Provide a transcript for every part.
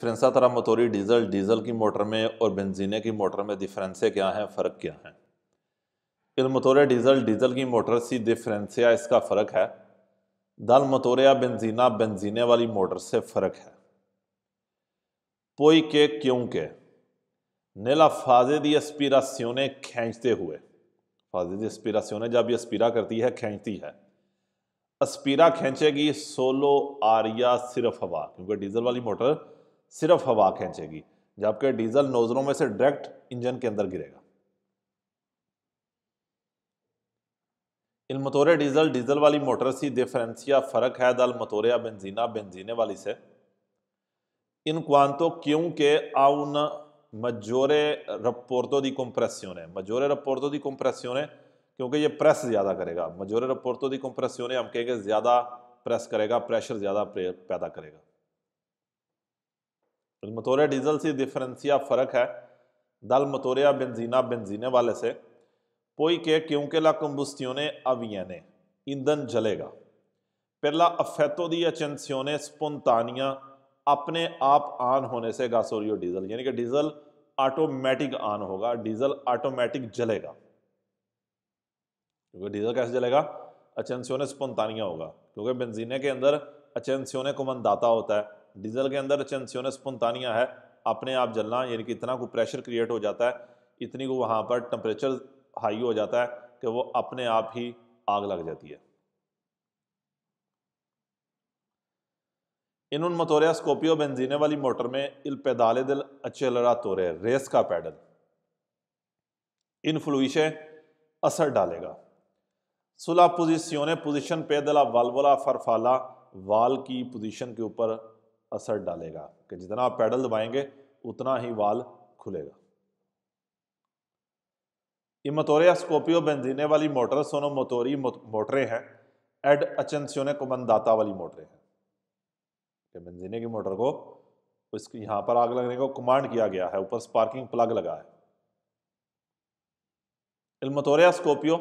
डिफ्रेंसा तरह मतोरी diesel diesel की मोटर में और बेंजीने की मोटर में डिफरेंसे क्या हैं फ़र्क क्या है इल मतोरे डीजल डीजल की मोटर सी डिफरेंसिया इसका फ़र्क है दल मतोरिया बेंजीना बेंजीने वाली मोटर से फ़र्क है पोई के क्यों के नीला फाजे दी सियोने खींचते हुए फाजे दी सियोने जब यह अस्पीरा करती है खींचती है अस्पीरा खींचेगी सोलो आरिया सिर्फ हवा क्योंकि डीजल वाली मोटर सिर्फ हवा खींचेगी जबकि डीजल नोजरों में से डायरेक्ट इंजन के अंदर गिरेगा इलमतोरे डीजल डीजल वाली मोटर सी डिफरेंसिया फ़र्क है दल मतोरे बेंजीना बेंजीने वाली से इन क्वांतो क्योंकि आ उन maggiore rapporto ने मजोरे रपोर्तो दी di ने क्योंकि ये प्रेस ज़्यादा करेगा मजोरे रपोर्तो दी कंप्रेसियों हम कहेंगे ज़्यादा प्रेस करेगा प्रेशर ज़्यादा पैदा करेगा मतोरे डीजल से डिफरेंसिया फ़र्क है दल मतोरिया बेंजीना बेंजीने वाले से पोई के क्योंकि ला कंबुस्टियोने अवियने ईंधन जलेगा पहला अफेतो दी एचेंसियोने स्पोंतानिया अपने आप आन होने से गासोरियो डीजल यानी कि डीजल ऑटोमेटिक आन होगा डीजल ऑटोमेटिक जलेगा क्योंकि डीजल कैसे जलेगा अचेंसियोने स्पुनतानिया होगा क्योंकि बेंजीने के अंदर अचेंसियोने कुमनदाता होता है डीजल के अंदर चंसियोनस पुनतानिया है अपने आप जलना यानी कि इतना को प्रेशर क्रिएट हो जाता है इतनी को वहाँ पर टम्परेचर हाई हो जाता है कि वो अपने आप ही आग लग जाती है इन उन मतोरिया स्कोपियो बेंजीने वाली मोटर में इल पैदाले दिल अचेलरा तोरे रेस का पैडल इन फ्लुइशे असर डालेगा सुलह पोजिशन पोजिशन दिला वालवला फरफाला वाल की पोजिशन के ऊपर असर डालेगा कि जितना आप पैडल दबाएंगे उतना ही वाल खुलेगा इमतोरे स्कोपियो बेंजीने वाली मोटर सोनो मोतोरी मोटरें हैं एड अचनस्योने कुमनदाता वाली मोटरें हैं कि बेंजीने की मोटर को इसकी यहां पर आग लगने को कमांड किया गया है ऊपर स्पार्किंग प्लग लगा है इलमतोरिया स्कोपियो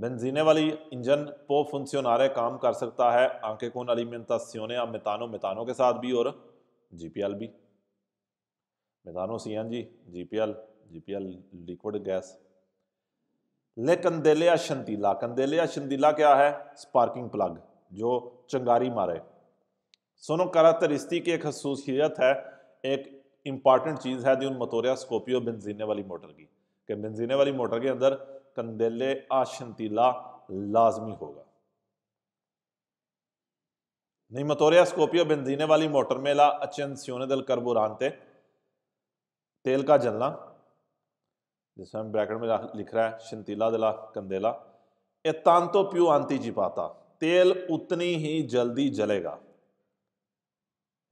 बेंजीने वाली इंजन पो फंक्सियोनारे काम कर सकता है आंके कौन सियोने या मितानो मितानो के साथ भी और जी पी एल भी मितानो C N G G P L G P L liquid gas ले कंदेलिया शंतीला कंदेलिया शंतीला क्या है स्पार्किंग प्लग जो चंगारी मारे सोनो करातरिस्ती की एक खसूसियत है एक इंपॉर्टेंट चीज़ है दी उन मतोरिया स्कोपियो बेंजीने वाली मोटर की कि बेंजीने वाली मोटर के अंदर कंदेले आशंतीला लाजमी होगा निमतोरिया स्कोपियो बेंजीने वाली मोटर में ला अचन सियोने दल करबुरानते तेल का जलना जिसमें ब्रैकेट में लिख रहा है शंतीला दिला कंदेला ए तांतो प्यू आंती जी पाता तेल उतनी ही जल्दी जलेगा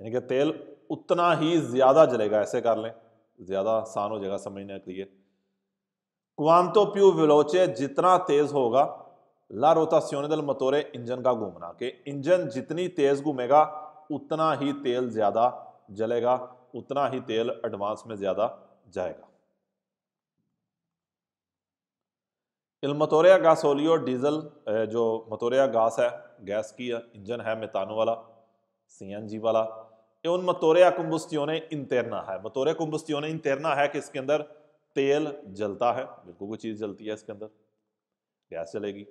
यानी कि तेल उतना ही ज़्यादा जलेगा ऐसे कर लें ज़्यादा आसान हो जाएगा समझने के लिए क्वांटो प्यू विलोचे जितना तेज होगा ला रोतासियोन दल मतोरे इंजन का घूमना के इंजन जितनी तेज घूमेगा उतना ही तेल ज़्यादा जलेगा उतना ही तेल एडवांस में ज़्यादा जाएगा इलमतोरिया गासोलियो डीजल जो मतोरिया गैस है गैस की है, इंजन है मेतानो वाला सीएनजी वाला ये उन मतोरिया कुंबस्तियों ने इन तैरना है मतोरे कुंबस्तियों ने इन तैरना है कि इसके अंदर तेल जलता है बिल्कुल कोई चीज़ जलती है इसके अंदर गैस चलेगी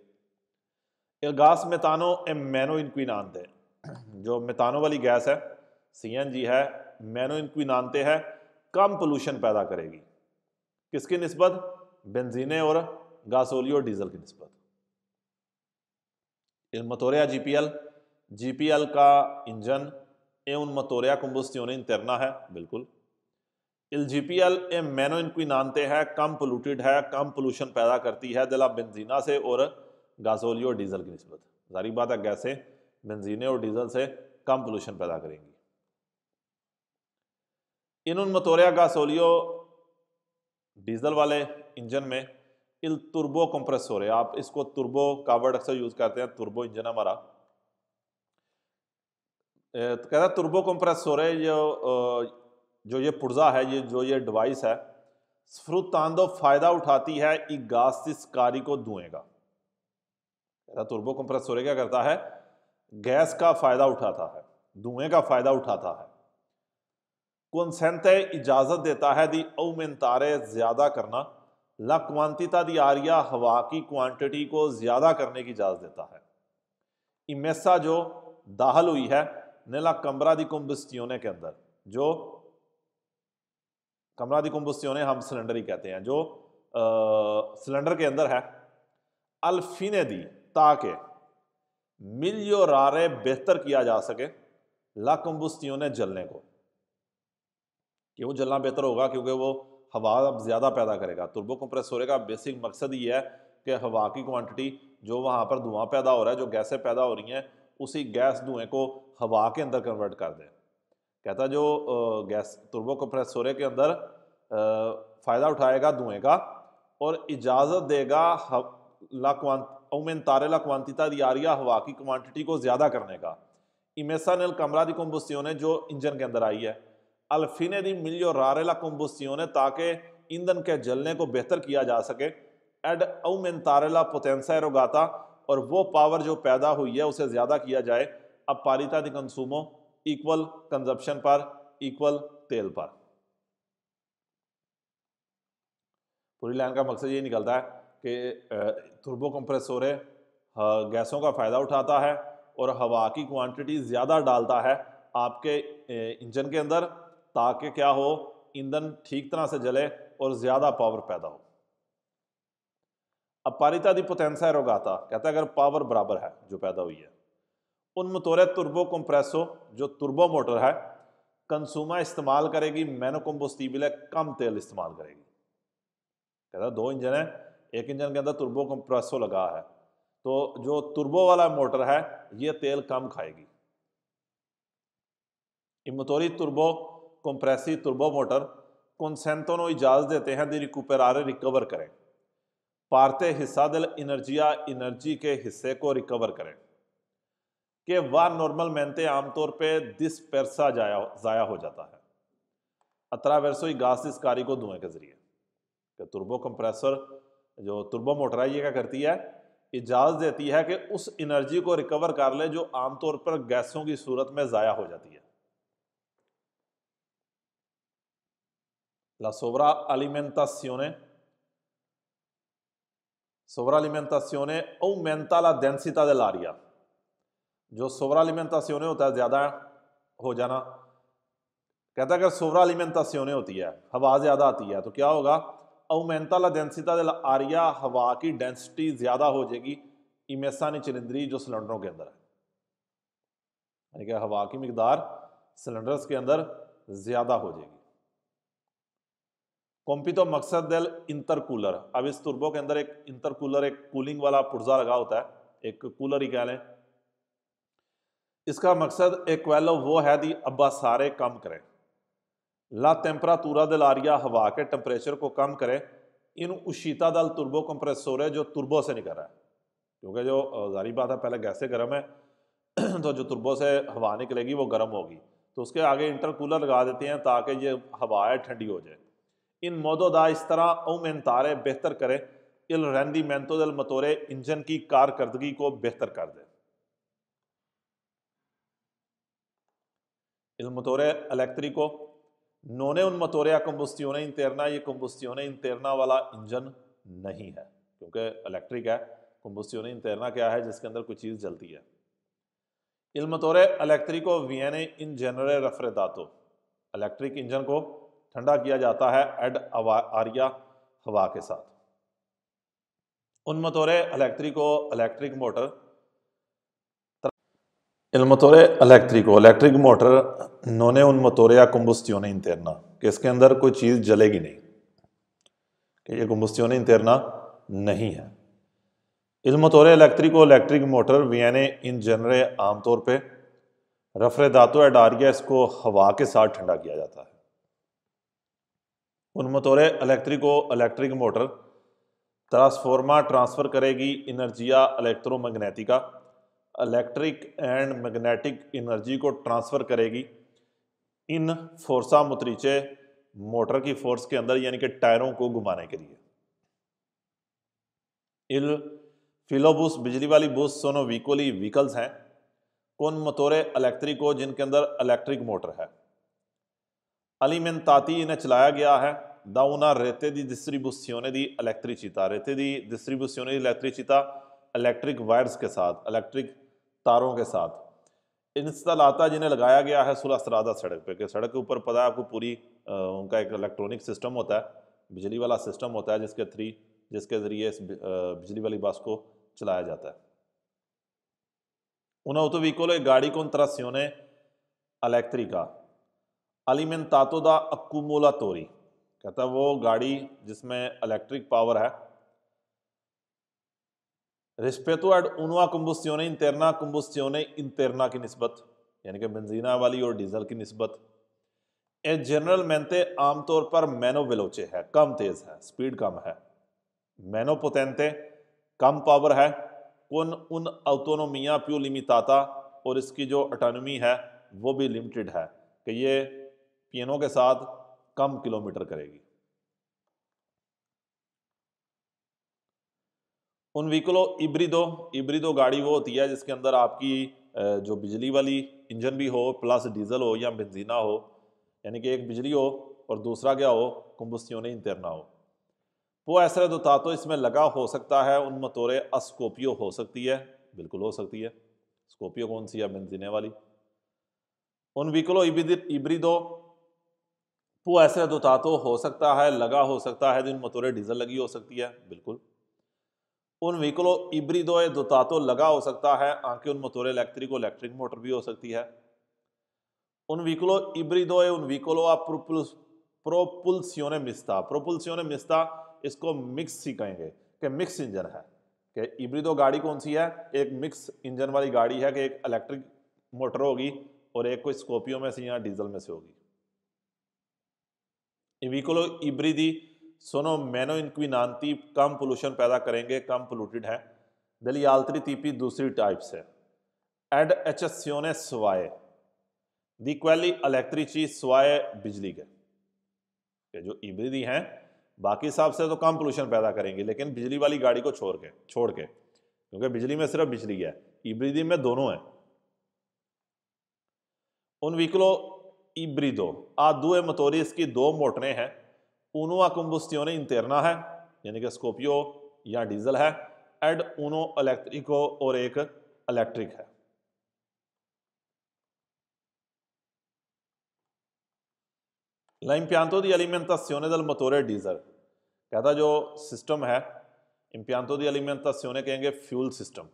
गास मेतानो ए मैनो इनक्विनानते जो मेतानो वाली गैस है सी एन जी है मैनो आनते है कम पोलूशन पैदा करेगी किसकी नस्बत बेंजीने और गासोली और डीजल की नस्बत मतोरिया G P L G P L का इंजन ए उन मतोरिया से ने तैरना है बिल्कुल एल जी पी एल ए मैनो नानते हैं कम पोलूटेड है कम पोलूशन पैदा करती है दिला बेंजीना से और गासोली और डीजल की नस्बत जारी बात है गैसें बेंजीने और डीजल से कम पोलूशन पैदा करेंगी इन उन मतोरिया गासोलियो डीजल वाले इंजन में इल तुर्बो कंप्रेसर है आप इसको तुर्बो कावर्ड अक्सर यूज़ करते हैं तुर्बो इंजन हमारा तो कहता है तुर्बो कंप्रेसर है जो जो ये पुर्जा है ये जो ये डिवाइस है स्फ्रुतांदो फ़ायदा उठाती है इगासिस कारी को धुएगा कहता तुर्बो कंप्रेसोरे क्या करता है गैस का फ़ायदा उठाता है धुएं का फ़ायदा उठाता है कॉन्सेंट इजाज़त देता है दी अवमिन तारे ज़्यादा करना ला क्वान्तिता दी आरिया हवा की क्वांटिटी को ज़्यादा करने की इजाज़त देता है इमेसा जो दाहल हुई है नीला कमरा दी कुम्बस्तियों के अंदर जो कमरा कमरादी कुम्बस्यों हम सिलेंडर ही कहते हैं जो आ, सिलेंडर के अंदर है अल्फिने दी ताकि जो रारे बेहतर किया जा सके लाकुम्बस्तियों ने जलने को क्यों जलना बेहतर होगा क्योंकि वो हवा अब ज़्यादा पैदा करेगा तुर्बो कंप्रेसोरे का बेसिक मकसद ये है कि हवा की क्वांटिटी जो वहाँ पर धुआं पैदा हो रहा है जो गैसें पैदा हो रही हैं उसी गैस धुएँ को हवा के अंदर कन्वर्ट कर दें कहता जो गैस तुर्बो कंप्रेसोरे के अंदर फ़ायदा उठाएगा धुएँ का और इजाज़त देगा लाक्वान उमेन तारे लाक्वानता दियारिया हवा की क्वान्टिटी को ज़्यादा करने का इमेसा नल कमरा दी ने जो इंजन के अंदर आई है अल्फिने दी ला रारेला ने ताकि ईंधन के जलने को बेहतर किया जा सके एड उमेन तारेला पोतेंसा रोगाता और वो पावर जो पैदा हुई है उसे ज़्यादा किया जाए अब पारिता दी कंसूमो इक्वल कंजप्शन पर इक्वल तेल पर पूरी लाइन का मकसद ये निकलता है कि थर्बो कंप्रेसोरे गैसों का फ़ायदा उठाता है और हवा की क्वांटिटी ज़्यादा डालता है आपके इंजन के अंदर ताकि क्या हो ईंधन ठीक तरह से जले और ज़्यादा पावर पैदा हो अब पारिता दी पोतेंसा रोगाता कहता है अगर पावर बराबर है जो पैदा हुई है उन मतौर तुर्बो कंप्रेसो जो तुर्बो मोटर है कंसूमा इस्तेमाल करेगी मैनोकम्पोस्टिबल है कम तेल इस्तेमाल करेगी कहता दो इंजन है एक इंजन के अंदर तुर्बो कंप्रेसो लगा है तो जो तुर्बो वाला मोटर है ये तेल कम खाएगी इमतोरी तुर्बो कंप्रेसी तुर्बो मोटर कॉन्सेंटों को इजाज़त देते हैं दी रिकूपरारे रिकवर करें पारते हिस्सा दिल इनर्जिया इनर्जी के हिस्से को रिकवर करें कि वह नॉर्मल मेहनते आमतौर पर दिस पैरसा जाया ज़ाया हो जाता है ही गास इस कारी को धुएं के जरिए कि तुर्बो कंप्रेसर जो तुर्बो मोटर है ये क्या करती है इजाज़त देती है कि उस एनर्जी को रिकवर कर ले जो आमतौर पर गैसों की सूरत में ज़ाया हो जाती है La sovraalimentazione, sovraalimentazione aumenta la densità dell'aria. जो सोवरा लिमेंतासीने होता है ज़्यादा हो जाना कहता है अगर सोवरा लिमेंतासीने होती है हवा ज़्यादा आती है तो क्या होगा अवमेंता ला डेंसिता दिल आरिया हवा की डेंसिटी ज़्यादा हो जाएगी इमेसानी चिलिंदरी जो सिलेंडरों के अंदर है यानी कि हवा की मकदार सिलेंडर्स के अंदर ज़्यादा हो जाएगी कॉम्पी तो मकसद दिल इंटरकूलर अब इस तुर्बो के अंदर एक इंटरकूलर एक कूलिंग वाला पुर्जा लगा होता है एक कूलर ही कह लें इसका मकसद एक एक्वेलो वो है दी अब्बा सारे कम करें ला टेम्परातूरा दिल आरिया हवा के टेम्परेचर को कम करें इन उशीता दल तुरबो कंप्रेसर है जो तुरबो से निकल रहा है क्योंकि जो जारी बात है पहले गैसे गर्म है तो जो तुरबो से हवा निकलेगी वो गर्म होगी तो उसके आगे इंटरकूलर लगा देते हैं ताकि ये है ठंडी हो जाए इन मोदोदा इस तरह उमेन तारे बेहतर करें इल रैंदी मैंतोदल मतोरे इंजन की कारकर्दगी को बेहतर कर दे मतोर अलेक्ट्री को नोने उन मतोर कम्बस्तियों इंतरना ये कम्बस्तियों इंतरना वाला इंजन नहीं है क्योंकि इलेक्ट्रिक है कम्बस्तियों इंतरना क्या है जिसके अंदर कोई चीज़ जलती है इलमतौर इलेक्ट्रिक को वियन इन जनरल रफ्रेदातो इलेक्ट्रिक इंजन को ठंडा किया जाता है एड आरिया हवा के साथ उन मतौर इलेक्ट्रिक को इलेक्ट्रिक मोटर इलमतौर इलेक्ट्रिक हो इलेक्ट्रिक मोटर नोने उन मतौर या कुम्बस्तियों ने तैरना कि इसके अंदर कोई चीज़ जलेगी नहीं कि ये कुम्बस्तियों ने तैरना नहीं है इलमतौर इलेक्ट्रिक हो इलेक्ट्रिक मोटर वीएनए इन जनरे आमतौर पर रफरे दातो एडारिया इसको हवा के साथ ठंडा किया जाता है उन मतौर इलेक्ट्रिक हो इलेक्ट्रिक मोटर ट्रांसफॉर्मा ट्रांसफ़र करेगी इनर्जिया इलेक्ट्रोमैग्नेटिका इलेक्ट्रिक एंड मैग्नेटिक एनर्जी को ट्रांसफ़र करेगी इन फोर्सा मुतरीचे मोटर की फोर्स के अंदर यानी कि टायरों को घुमाने के लिए इल बुस बिजली वाली बुस सोनो वीकोली व्हीकल्स हैं कौन मतोरे इलेक्ट्रिको जिनके अंदर इलेक्ट्रिक मोटर है अली मिन ताती इन्हें चलाया गया है da दी rete दी इलेक्ट्रिक di रेते दी di दी इलेक्ट्रिक चिता इलेक्ट्रिक वायर्स के साथ इलेक्ट्रिक तारों के साथ इंस्टालाता जिन्हें लगाया गया है सुलह सरादा सड़क पे कि सड़क के ऊपर पता है आपको पूरी उनका एक इलेक्ट्रॉनिक सिस्टम होता है बिजली वाला सिस्टम होता है जिसके थ्री जिसके ज़रिए इस बिजली वाली बस को चलाया जाता है उन्होंने तो वीकोलो एक गाड़ी को तरह अलेक्ट्रिका अलीमिन तातोदा अक्कूमोला तोरी कहता है वो गाड़ी जिसमें इलेक्ट्रिक पावर है रिस्पेतो एड उनवा कम्बुस्योने इंतरना इन इंतरना की नस्बत यानी कि बंजीना वाली और डीजल की नस्बत ए जनरल मैंते आमतौर पर मैनो विलोचे है कम तेज़ है स्पीड कम है मैनो पोतेंते कम पावर है उन उन अवतोनोमिया प्यू लिमिताता और इसकी जो अटानमी है वो भी लिमिटेड है कि ये पियनों के साथ कम किलोमीटर करेगी उन व्हीकलों इब्रिदो इब्रिदो गाड़ी वो होती है जिसके अंदर आपकी जो बिजली वाली इंजन भी हो प्लस डीजल हो या बेंजीना हो यानी कि एक बिजली हो और दूसरा क्या हो कुंबस्तियों ने इंतरना हो वो ऐसा दोतातो तो इसमें लगा हो सकता है उन मतोरे अस्कोपियो हो सकती है बिल्कुल हो सकती है स्कोपियो कौन सी है बेंजीने वाली उन विकलो इब्रिदो वो ऐसे दोतातो तो हो सकता है लगा हो सकता है जिन मतोरे डीजल लगी हो सकती है बिल्कुल उन व्हीकलों दुता तो लगा हो सकता है आके उन मतोरे इलेक्ट्रिक इलेक्ट्रिक मोटर भी हो सकती है उन व्हीकलो दो उन व्हीकलो आप प्रोपुल्स ने मिस्ता ने मिस्ता इसको मिक्स ही कहेंगे कि मिक्स इंजन है कि इबरी दो गाड़ी कौन सी है एक मिक्स इंजन वाली गाड़ी है कि एक इलेक्ट्रिक मोटर होगी और एक कोई स्कॉर्पियो में से या डीजल में से होगी व्हीकलो दी सुनो मैनो इनक्विनानती कम पोल्यूशन पैदा करेंगे कम पोलूटेड है दलियालत्री तीपी दूसरी टाइप से एड एच एसोने सवाए दिक्वेली अलेक्ट्रिची सवाए बिजली के जो इबरी हैं बाकी हिसाब से तो कम पोल्यूशन पैदा करेंगे लेकिन बिजली वाली गाड़ी को छोड़ के छोड़ के क्योंकि बिजली में सिर्फ बिजली है इब्रिदी में दोनों है उन विकलो इब्रिदो आ दुए मतोरी इसकी दो मोटरें हैं uno a combustione है यानी कि स्कोपियो या डीजल है एड uno इलेक्ट्रिको और एक इलेक्ट्रिक है लाइम्पियांतो दी एलिमेंटासियोने दल मोटोरे डीजल कहता जो सिस्टम है इम्पियांतो दी एलिमेंटासियोने कहेंगे फ्यूल सिस्टम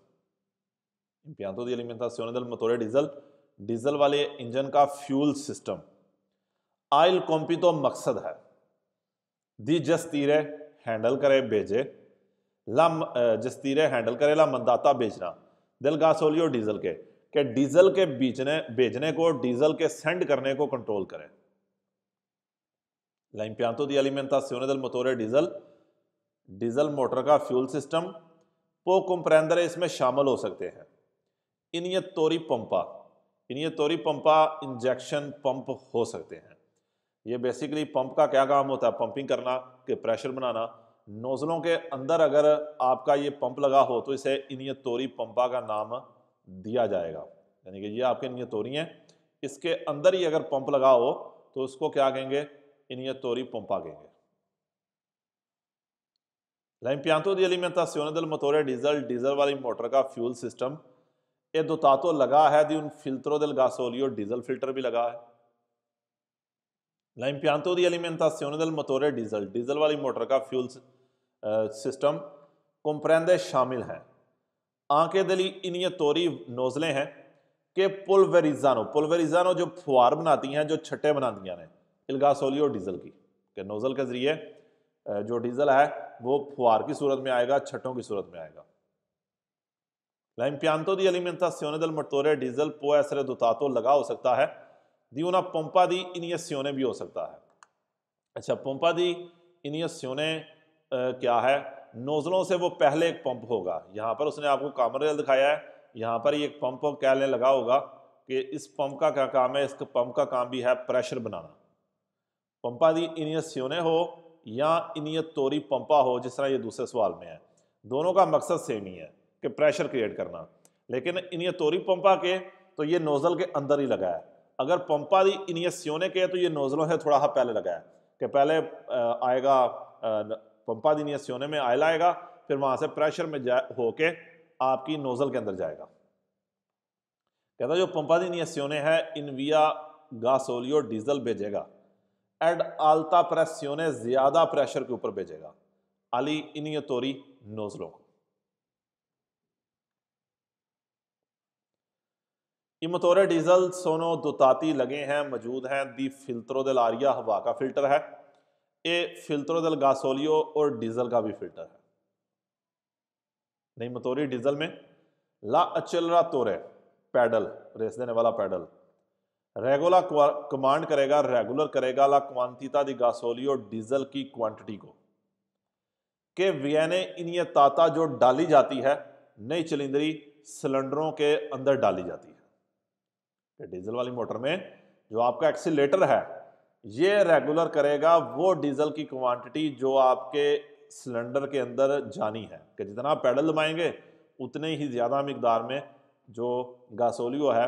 इम्पियांतो दी एलिमेंटासियोने दल मोटोरे डीजल डीजल वाले इंजन का फ्यूल सिस्टम आयल कॉम्पी तो मकसद है दी जस्तीरे हैंडल करे बेजे ला जस्तीरे हैंडल करे ला मंदाता बेचना दिल गासोलियो डीजल के के डीजल के बेचने बेचने को डीजल के सेंड करने को कंट्रोल करें लाइन प्यांतो दी अलिमेंतासियोने दिल मतोरे डीजल डीजल मोटर का फ्यूल सिस्टम पो कंप्रेंदर इसमें शामिल हो सकते हैं इन ये तोरी पंपा इन ये तोरी पंपा इंजेक्शन पंप हो सकते हैं ये बेसिकली पंप का क्या काम होता है पंपिंग करना कि प्रेशर बनाना नोज़लों के अंदर अगर आपका ये पंप लगा हो तो इसे इनियतोरी पंपा का नाम दिया जाएगा यानी कि ये आपके नियतोरी हैं इसके अंदर ही अगर पंप लगा हो तो उसको क्या कहेंगे इनियतोरी पंपा कहेंगे लैम्पियांतो दी अलिमेंतासियोन दल मोटोरे डीजल डीजल वाली मोटर का फ्यूल सिस्टम ये दो तातो लगा है दी उन फिल्टरों दल गासोलियो डीजल फिल्टर भी लगा है La impianto di alimentazione del motore diesel, diesel वाली मोटर का फ्यूल सिस्टम कुमप्रंदे शामिल हैं आंखें दली इन तोरी नोजलें हैं कि पुलवेरिजानो पुलवेरिजानो जो फुहार बनाती हैं जो छट्टे बनाती हैं इल्गासोलियो डीजल की कि नोज़ल के ज़रिए जो डीजल है वो फुहार की सूरत में आएगा छट्टों की सूरत में आएगा लाइम्पियांतो दी सियोने दल मटोरे डीजल पो ऐसरे दुतातो लगा हो सकता है दी उना पंपा दी इनिया स्योने भी हो सकता है अच्छा पंपा दी इनिया स्योने क्या है नोज़लों से वो पहले एक पंप होगा यहाँ पर उसने आपको कामरेल दिखाया है यहाँ पर ही एक पंप कहने लगा होगा कि इस पंप का क्या काम है इस पंप का काम भी है प्रेशर बनाना पंपा दी इनियत स्योने हो या इनियत तोरी पंपा हो जिस तरह ये दूसरे सवाल में है दोनों का मकसद सेम ही है कि प्रेशर क्रिएट करना लेकिन इनियत तोरी पंपा के तो ये नोज़ल के अंदर ही लगा है अगर पंपा दी इनियसियोने के तो ये नोज़लों से थोड़ा सा पहले लगाया कि पहले आएगा पंपा दी इनियसियोने में आयल आएगा फिर वहाँ से प्रेशर में जा होके आपकी नोज़ल के अंदर जाएगा कहता जो पंपा दी इनियसियोने है इनविया गासोलियो डीजल भेजेगा एड प्रेस प्रेसियोने ज़्यादा प्रेशर के ऊपर भेजेगा अली इनियतोरी नोज़लों को ये डीजल सोनो दुताती लगे हैं मौजूद हैं दी फिल्तरो दिल आरिया हवा का फिल्टर है ये फिल्तरो दिल गासोलियो और डीजल का भी फिल्टर है नहीं मतौरी डीजल में ला अचलरा तोरे पैडल रेस देने वाला पैडल रेगुलर कमांड करेगा रेगुलर करेगा ला क्वांटिता दी गासोलियो डीजल की क्वांटिटी को के वियने ताता जो डाली जाती है नई चिलिंदरी सिलेंडरों के अंदर डाली जाती है कि डीजल वाली मोटर में जो आपका एक्सीटर है ये रेगुलर करेगा वो डीजल की क्वांटिटी जो आपके सिलेंडर के अंदर जानी है कि जितना आप पैडल दबाएंगे उतने ही ज़्यादा मकदार में जो गासोलियो है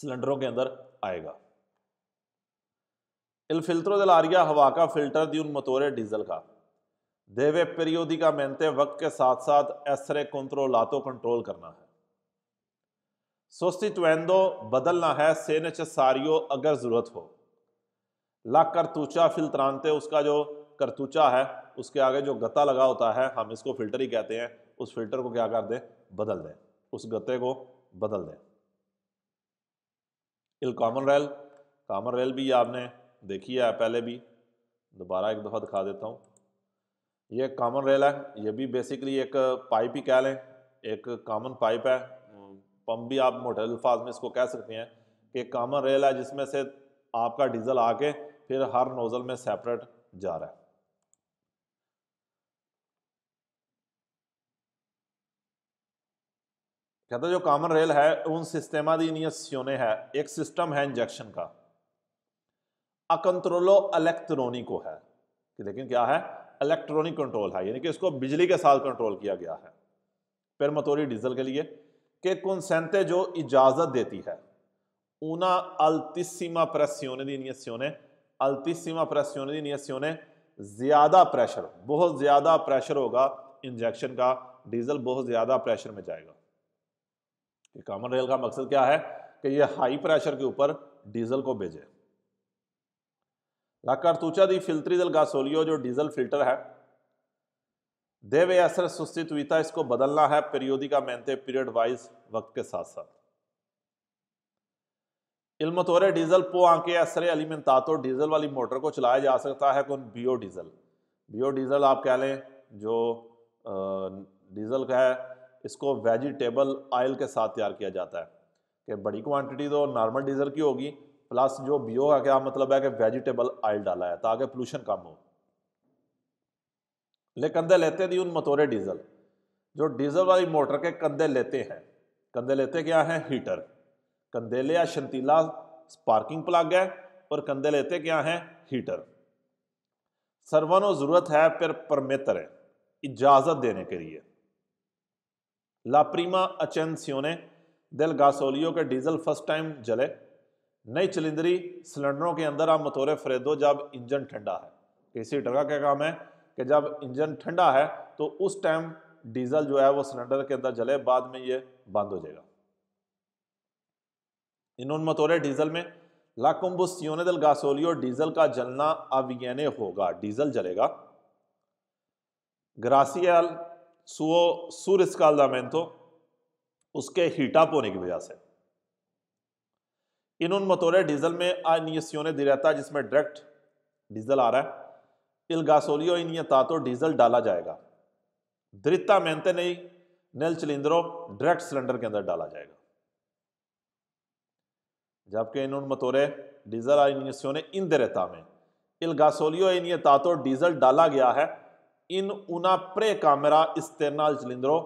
सिलेंडरों के अंदर आएगा इल फिल्टरों दिल आरिया हवा का फिल्टर दी उन मतोरे डीजल का देवे पेरियोदी का मेहनते वक्त के साथ साथ एसरे कंत्रो लातो कंट्रोल करना है सोस्तित्वेंदो तो बदलना है सेनच सारियो अगर ज़रूरत हो ला करतूचा फिल्तरानते उसका जो करतूचा है उसके आगे जो गत्ता लगा होता है हम इसको फिल्टर ही कहते हैं उस फिल्टर को क्या कर दें बदल दें उस गत्ते को बदल दें इल कॉमन रेल कॉमन रेल भी आपने देखी है पहले भी दोबारा एक दफ़ा दिखा देता हूँ ये कॉमन रेल है ये भी बेसिकली एक पाइप ही कह लें एक कॉमन पाइप है पंप भी आप मोटे अल्फाज में इसको कह सकते हैं कि कामन रेल है जिसमें से आपका डीजल आके फिर हर नोज़ल में सेपरेट जा रहा है कहते तो जो कामन रेल है उन सिस्टमा दी है एक सिस्टम है इंजेक्शन का अकंट्रोलो इलेक्ट्रॉनिको है कि लेकिन क्या है इलेक्ट्रॉनिक कंट्रोल है यानी कि इसको बिजली के साथ कंट्रोल किया गया है फिर मतोरी डीजल के लिए कि कंसेंटे जो इजाज़त देती है ऊना अल्तिसिमा प्रेसियोने दी नियसियोने अल्तिसिमा प्रेसियोने दी नियसियोने ज़्यादा प्रेशर बहुत ज़्यादा प्रेशर होगा इंजेक्शन का डीजल बहुत ज़्यादा प्रेशर में जाएगा कि कॉमन रेल का मकसद क्या है कि ये हाई प्रेशर के ऊपर डीजल को भेजे लाकर तूचा दी फिल्टरी दल गासोलियो जो डीजल फिल्टर है देव असर था इसको बदलना है का मेहनत पीरियड वाइज वक्त के साथ साथ इल्मतोरे डीजल पो आंके असर अलीमतातो डीजल वाली मोटर को चलाया जा सकता है कौन बीओ डीजल बीओ डीजल आप कह लें जो डीजल का है इसको वेजिटेबल ऑयल के साथ तैयार किया जाता है कि बड़ी क्वांटिटी तो नॉर्मल डीजल की होगी प्लस जो बीओ का क्या मतलब है कि वेजिटेबल ऑयल डाला है ताकि पोल्यूशन कम हो ले कंधे लेते नहीं उन तो मतोरे डीजल जो डीजल वाली मोटर के कंधे लेते हैं कंधे लेते क्या हैं हीटर कंधेले या शंतीला स्पार्किंग प्लग है और कंधे लेते क्या हैं हीटर सर्वनो ज़रूरत है पर परमेतर है इजाज़त देने के लिए लाप्रीमा ने दिल गासोलियो के डीजल फर्स्ट टाइम जले नई चलिंदरी सिलेंडरों के अंदर आप मतोरे फरेदो जब इंजन ठंडा है इसी हीटर का क्या काम है कि जब इंजन ठंडा है तो उस टाइम डीजल जो है वो सिलेंडर के अंदर जले बाद में ये बंद हो जाएगा उन मतोरे डीजल में सियोने दल गासोलियो डीजल का जलना अवियने होगा डीजल जलेगा ग्रासियल सुओ सूरज का तो उसके हीटअप होने की वजह से इन उन मतोरे डीजल में अनियसियों दिलाता जिसमें डायरेक्ट डीजल आ रहा है इलगासोलियो इन तातो डीजल डाला जाएगा दृता मेहनते नहीं नल सिलेंडरों डायरेक्ट सिलेंडर के अंदर डाला जाएगा जबकि इन्होंने मतोरे डीजल इनिसियों इन दरेता में इलगासोलियो इन तातो डीजल डाला गया है इन उना प्रे कामरा इस्तेनाल सिलेंडरों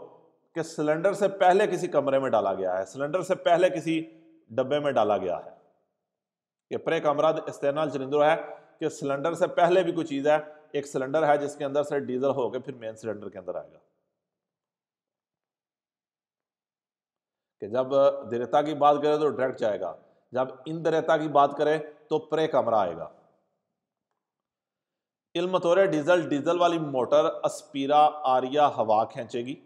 के सिलेंडर से पहले किसी कमरे में डाला गया है सिलेंडर से पहले किसी डब्बे में डाला गया है ये प्रे कमरा इस्तेनाल सिलेंडरों है कि सिलेंडर से पहले भी कोई चीज़ है एक सिलेंडर है जिसके अंदर से डीजल होकर फिर मेन सिलेंडर के अंदर आएगा कि जब दरेता की बात करें तो डायरेक्ट जाएगा जब इन दरेता की बात करें तो प्रे कमरा आएगा इलमतौर डीजल डीजल वाली मोटर अस्पीरा आरिया हवा खींचेगी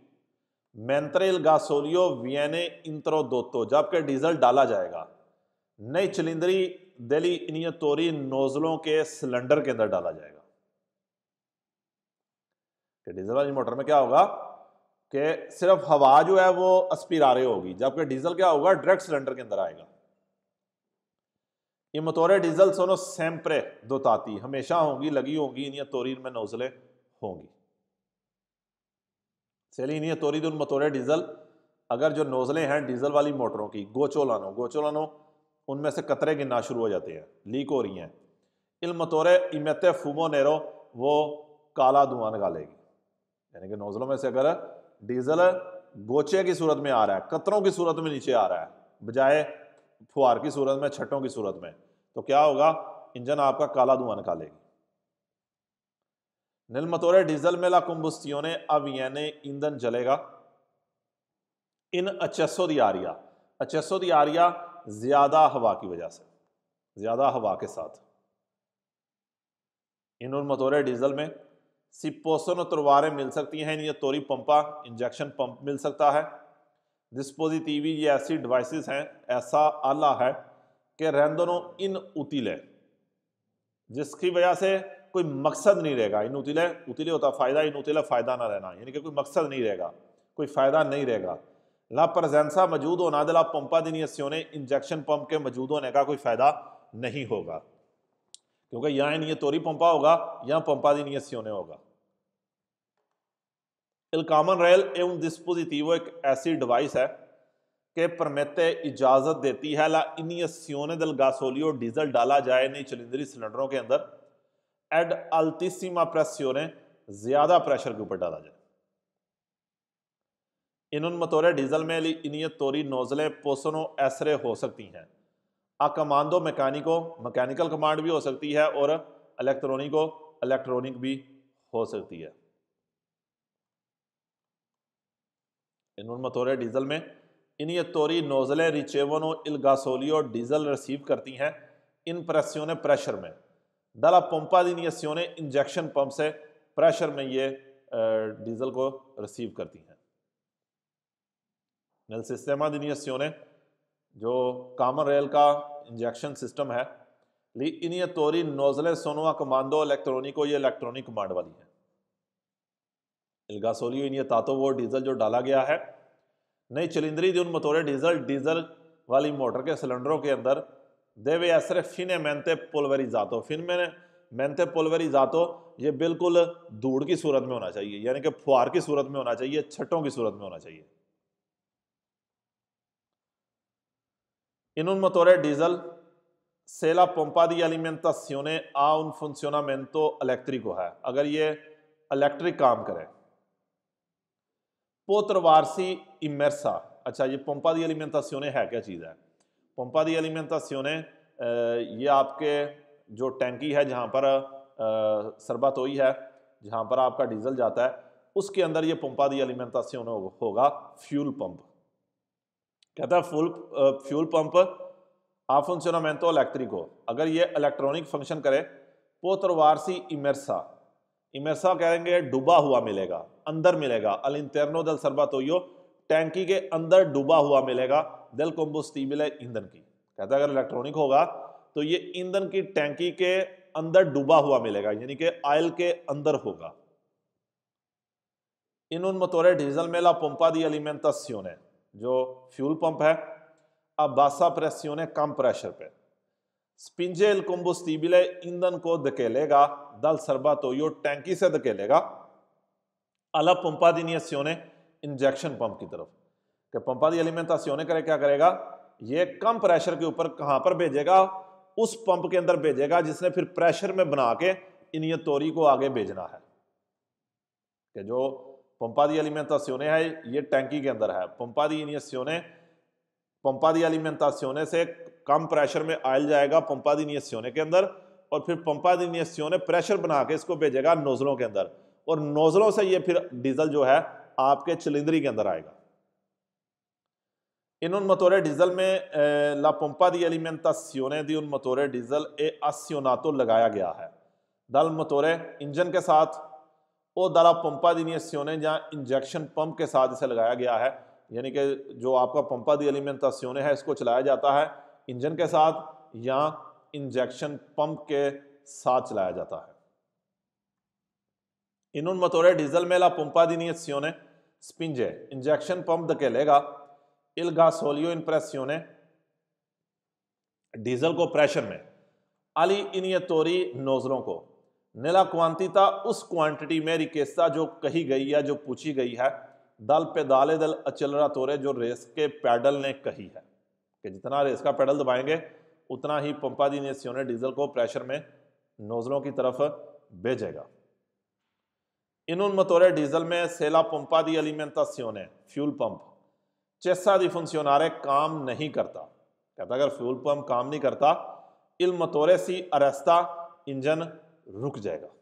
मैंत्रेल गासोलियो वियने इंतरो दोतो जबकि डीजल डाला जाएगा नई चिलिंदरी दिली इनिया तोरी नोजलों के सिलेंडर के अंदर डाला जाएगा कि डीजल वाली मोटर में क्या होगा कि सिर्फ हवा जो है वो अस्पिरारे होगी जबकि डीजल क्या होगा डायरेक्ट सिलेंडर के अंदर आएगा ये मतोरे डीजल सोनो सैम्परे दोताती हमेशा होंगी लगी होंगी इनिया तोरी में नोजलें होंगी चलिए इनिया तोरी दिन मतोरे डीजल अगर जो नोजलें हैं डीजल वाली मोटरों की गोचोलानो गोचोलानो उनमें से कतरे गिनना शुरू हो जाते हैं लीक हो रही हैं इलमतौर इमत फूमो नेरो वो काला धुआं निकालेगी यानी कि नोज़लों में से अगर डीजल गोचे की सूरत में आ रहा है कतरों की सूरत में नीचे आ रहा है बजाय फुहार की सूरत में छठों की सूरत में तो क्या होगा इंजन आपका काला धुआं निकालेगी निलमतौर डीजल में ला ने ने यानी ईंधन जलेगा इन अचसो दी आरिया अचेसो दी आरिया ज़्यादा हवा की वजह से ज़्यादा हवा के साथ इन मतोरे डीजल में सिपोसन और तरवारें मिल सकती हैं या तोरी पंपा इंजेक्शन पंप मिल सकता है डिस्पोजिटिवी ये ऐसी डिवाइसेस हैं ऐसा आला है कि दोनों इन उतीले जिसकी वजह से कोई मकसद नहीं रहेगा इन उतिले उतिले होता फ़ायदा इन उतिले फ़ायदा ना रहना यानी कि कोई मकसद नहीं रहेगा कोई फ़ायदा नहीं रहेगा ला प्रजेंसा मौजूद होना दिला तो पंपा दिन ने इंजेक्शन पंप के मौजूद होने का कोई फ़ायदा नहीं होगा क्योंकि या इन ये तोरी पंपा होगा या पंपा दिन ने होगा इलकामन रेल एवं डिस्पोजिटिव एक ऐसी डिवाइस है कि परमेते इजाज़त देती है ला दिल दल गासोलियो डीजल डाला जाए नहीं चलिंदरी सिलेंडरों के अंदर एड अल्तिसिमा प्रेस ने ज़्यादा प्रेशर के ऊपर डाला जाए इन मतौर डीजल में इनियत तोरी नोज़लें पोसनों एसरे हो सकती हैं कमांडो मैकेनिको मैकेनिकल कमांड भी हो सकती है और इलेक्ट्रॉनिको इलेक्ट्रॉनिक भी हो सकती है इन बतौर डीजल में इनियत तोरी नोज़लें रिचेवनो इलगासोलियो डीजल रिसीव करती हैं इन प्रेस्योने प्रेशर में दला पंपा सियोने इंजेक्शन पंप से प्रेशर में ये डीजल को रिसीव करती हैं नल सिस्टमा दिनियसियोने जो कामन रेल का इंजेक्शन सिस्टम है ली इन तोरी नोजले सोनोआ कमांडो इलेक्ट्रॉनिको ये इलेक्ट्रॉनिक कमांड वाली है इल्गासोलियो इन तातो वो डीजल जो डाला गया है नई चलिंदरी दिन मतोरे डीजल डीजल वाली मोटर के सिलेंडरों के अंदर देवे असर फिने मेनते पोलवरी जातो फिन में मेनते पोलवरी जातो ये बिल्कुल धूड़ की सूरत में होना चाहिए यानी कि फुहार की सूरत में होना चाहिए छटों की सूरत में होना चाहिए In un motore diesel se la pompa di alimentazione ha un funzionamento elettrico है अगर ये इलेक्ट्रिक काम करे पोतरवारसी इमरसा अच्छा ये पंपा दी एलिमेंटासियोने है क्या चीज़ है पंपा दी एलिमेंटासियोने ये आपके जो टैंकी है जहाँ पर सरबतोई है जहाँ पर आपका डीजल जाता है उसके अंदर ये पंपा दी एलिमेंटासियोने होगा फ्यूल पंप कहता है फुल फ्यूल पंप आ इलेक्ट्रिक इलेक्ट्रिको अगर ये इलेक्ट्रॉनिक फंक्शन करे पोतरवारसी इमरसा इमरसा कहेंगे डूबा हुआ मिलेगा अंदर मिलेगा अल इंतरनो दल सरबा तोयो टैंकी के अंदर डूबा हुआ मिलेगा दल मिले ईंधन की कहता है अगर इलेक्ट्रॉनिक होगा तो ये ईंधन की टैंकी के अंदर डूबा हुआ मिलेगा यानी कि आयल के अंदर होगा इन उन मतोरे डीजल मेला पंपा दी एलिमेंटासियों ने जो फ्यूल पंप है अबासा बासा ने कम प्रेशर पे स्पिंजेल कुंबुस्तीबिले ईंधन को धकेलेगा दल सरबा तो यो टैंकी से धकेलेगा अलग पंपा दिन सियोने इंजेक्शन पंप की तरफ के पंपा दी एलिमेंट सियोने करे क्या करेगा ये कम प्रेशर के ऊपर कहां पर भेजेगा उस पंप के अंदर भेजेगा जिसने फिर प्रेशर में बना के इन तोरी को आगे भेजना है कि जो पंपा दी एलिमेंटास्योने है ये टैंकी के अंदर है पंपा दी इनियसियोने पंपा दी एलिमेंटास्योने से कम प्रेशर में आयल जाएगा पंपा दी इनियसियोने के अंदर और फिर पंपा दी इनियसियोने प्रेशर बना के इसको भेजेगा नोजलों के अंदर और नोजलों से ये फिर डीजल जो है आपके चिलिंदरी के अंदर आएगा इन उन मतोरे डीजल में ला पंपा दी एलिमेंटास्योने दी उन मतोरे डीजल ए अस्योनातो लगाया गया है दल मतोरे इंजन के साथ और दारा पंपा दी सियोने जहाँ इंजेक्शन पंप के साथ इसे लगाया गया है यानी कि जो आपका पंपा दी एलिमेंट सियोने है इसको चलाया जाता है इंजन के साथ या इंजेक्शन पंप के साथ चलाया जाता है उन मतोरे डीजल मेला पंपा दी सियोने स्पिंजे इंजेक्शन पंप धकेलेगा इलगा सोलियो सियोने डीजल को प्रेशर में अली तोरी नोजलों को नीला क्वांतिता उस क्वांटिटी में रिकेस्ता जो कही गई है जो पूछी गई है दल पे दाले दल अचलरा तोरे जो रेस के पैडल ने कही है कि जितना रेस का पैडल दबाएंगे उतना ही पंपा जी ने सियोने डीजल को प्रेशर में नोजलों की तरफ भेजेगा इन मतोरे डीजल में सेला पंपा दी अलीमेंता सियोने फ्यूल पंप चेसा दी फंक्शनारे काम नहीं करता कहता अगर फ्यूल पंप काम नहीं करता इल मतोरे सी अरेस्ता इंजन रुक जाएगा